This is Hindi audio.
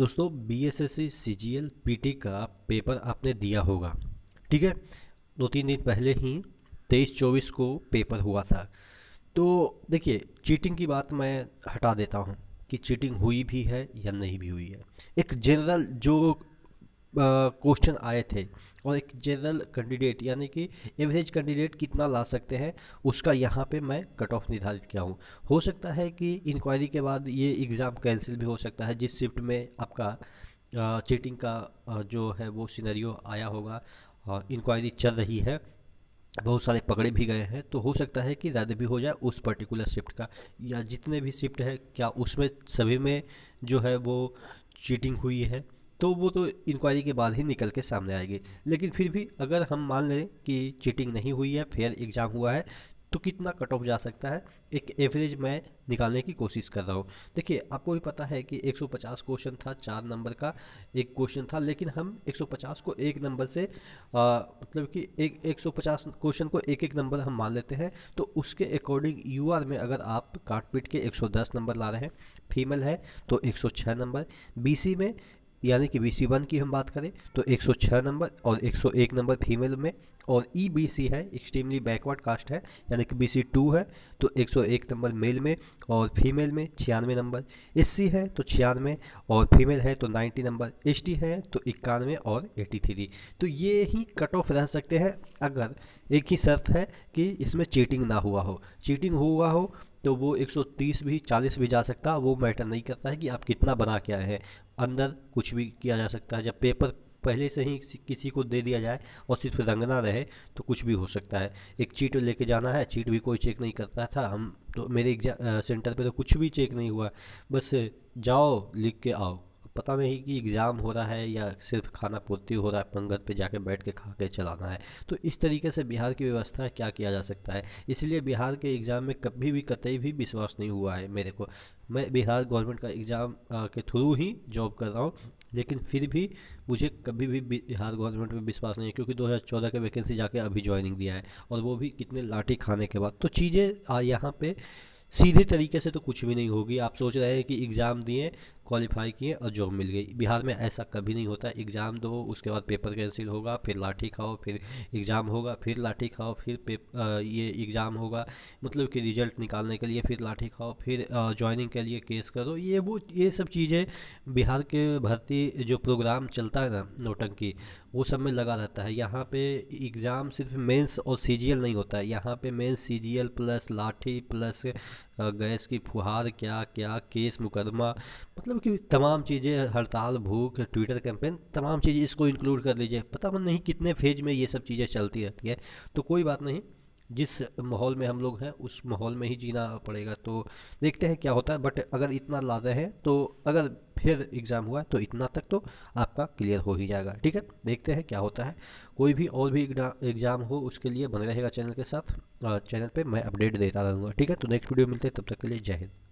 दोस्तों B S S C C G L P T का पेपर आपने दिया होगा ठीक है दो तीन दिन पहले ही तेईस चौबीस को पेपर हुआ था तो देखिए चीटिंग की बात मैं हटा देता हूँ कि चीटिंग हुई भी है या नहीं भी हुई है एक जनरल जो क्वेश्चन आए थे और एक जनरल कैंडिडेट यानी कि एवरेज कैंडिडेट कितना ला सकते हैं उसका यहाँ पे मैं कट ऑफ निर्धारित किया हूँ हो सकता है कि इंक्वायरी के बाद ये एग्ज़ाम कैंसिल भी हो सकता है जिस शिफ्ट में आपका चीटिंग का जो है वो सिनेरियो आया होगा इंक्वायरी चल रही है बहुत सारे पकड़े भी गए हैं तो हो सकता है कि ज़्यादा भी हो जाए उस पर्टिकुलर शिफ्ट का या जितने भी शिफ्ट है क्या उसमें सभी में जो है वो चीटिंग हुई है तो वो तो इंक्वायरी के बाद ही निकल के सामने आएगी लेकिन फिर भी अगर हम मान लें कि चीटिंग नहीं हुई है फेयर एग्ज़ाम हुआ है तो कितना कट ऑफ जा सकता है एक एवरेज मैं निकालने की कोशिश कर रहा हूँ देखिए आपको भी पता है कि 150 क्वेश्चन था चार नंबर का एक क्वेश्चन था लेकिन हम 150 को एक नंबर से मतलब कि एक 150 क्वेश्चन को एक एक नंबर हम मान लेते हैं तो उसके अकॉर्डिंग यूआर में अगर आप काट पीट के 110 नंबर ला रहे हैं फीमेल है तो 106 नंबर बीसी में यानी कि बी सी वन की हम बात करें तो 106 नंबर और 101 नंबर फीमेल में और ई बी सी है एक्सट्रीमली बैकवर्ड कास्ट है यानी कि बी सी टू है तो 101 नंबर मेल में और फीमेल में छियानवे नंबर एस सी है तो छियानवे और फीमेल है तो 90 नंबर एस टी है तो इक्यानवे और 83 तो ये ही कट ऑफ रह सकते हैं अगर एक ही शर्त है कि इसमें चीटिंग ना हुआ हो चीटिंग हुआ हो तो वो 130 भी 40 भी जा सकता वो मैटर नहीं करता है कि आप कितना बना के आए हैं अंदर कुछ भी किया जा सकता है जब पेपर पहले से ही किसी को दे दिया जाए और सिर्फ रंगना रहे तो कुछ भी हो सकता है एक चीट लेके जाना है चीट भी कोई चेक नहीं करता था हम तो मेरे एग्जाम सेंटर पे तो कुछ भी चेक नहीं हुआ बस जाओ लिख के आओ पता नहीं कि एग्ज़ाम हो रहा है या सिर्फ खाना पूर्ति हो रहा है पंगत पे जाके बैठ के खा के चलाना है तो इस तरीके से बिहार की व्यवस्था क्या किया जा सकता है इसलिए बिहार के एग्ज़ाम में कभी भी कतई भी विश्वास नहीं हुआ है मेरे को मैं बिहार गवर्नमेंट का एग्ज़ाम के थ्रू ही जॉब कर रहा हूँ लेकिन फिर भी मुझे कभी भी बिहार गवर्नमेंट में विश्वास नहीं है क्योंकि 2014 के वैकेंसी जाके अभी ज्वाइनिंग दिया है और वो भी कितने लाठी खाने के बाद तो चीज़ें यहाँ पे सीधे तरीके से तो कुछ भी नहीं होगी आप सोच रहे हैं कि एग्ज़ाम दिए क्वालिफाई किए और जॉब मिल गई बिहार में ऐसा कभी नहीं होता एग्ज़ाम दो उसके बाद पेपर कैंसिल होगा फिर लाठी खाओ फिर एग्ज़ाम होगा फिर लाठी खाओ फिर पेप ये एग्ज़ाम होगा मतलब कि रिजल्ट निकालने के लिए फिर लाठी खाओ फिर ज्वाइनिंग के लिए केस करो ये वो ये सब चीज़ें बिहार के भर्ती जो प्रोग्राम चलता है ना नोटंकी वो सब में लगा रहता है यहाँ पे एग्ज़ाम सिर्फ मेंस और सीजीएल नहीं होता है यहाँ पे मेंस सीजीएल प्लस लाठी प्लस गैस की फुहार क्या क्या केस मुकदमा मतलब कि तमाम चीज़ें हड़ताल भूख ट्विटर कैंपेन तमाम चीज़ें इसको इंक्लूड कर लीजिए पता नहीं कितने फेज में ये सब चीज़ें चलती रहती है तो कोई बात नहीं जिस माहौल में हम लोग हैं उस माहौल में ही जीना पड़ेगा तो देखते हैं क्या होता है बट अगर इतना लाते हैं तो अगर फिर एग्ज़ाम हुआ तो इतना तक तो आपका क्लियर हो ही जाएगा ठीक है देखते हैं क्या होता है कोई भी और भी एग्ज़ाम हो उसके लिए बने रहेगा चैनल के साथ चैनल पे मैं अपडेट देता रहूँगा ठीक है तो नेक्स्ट वीडियो मिलते हैं तब तक के लिए जय हिंद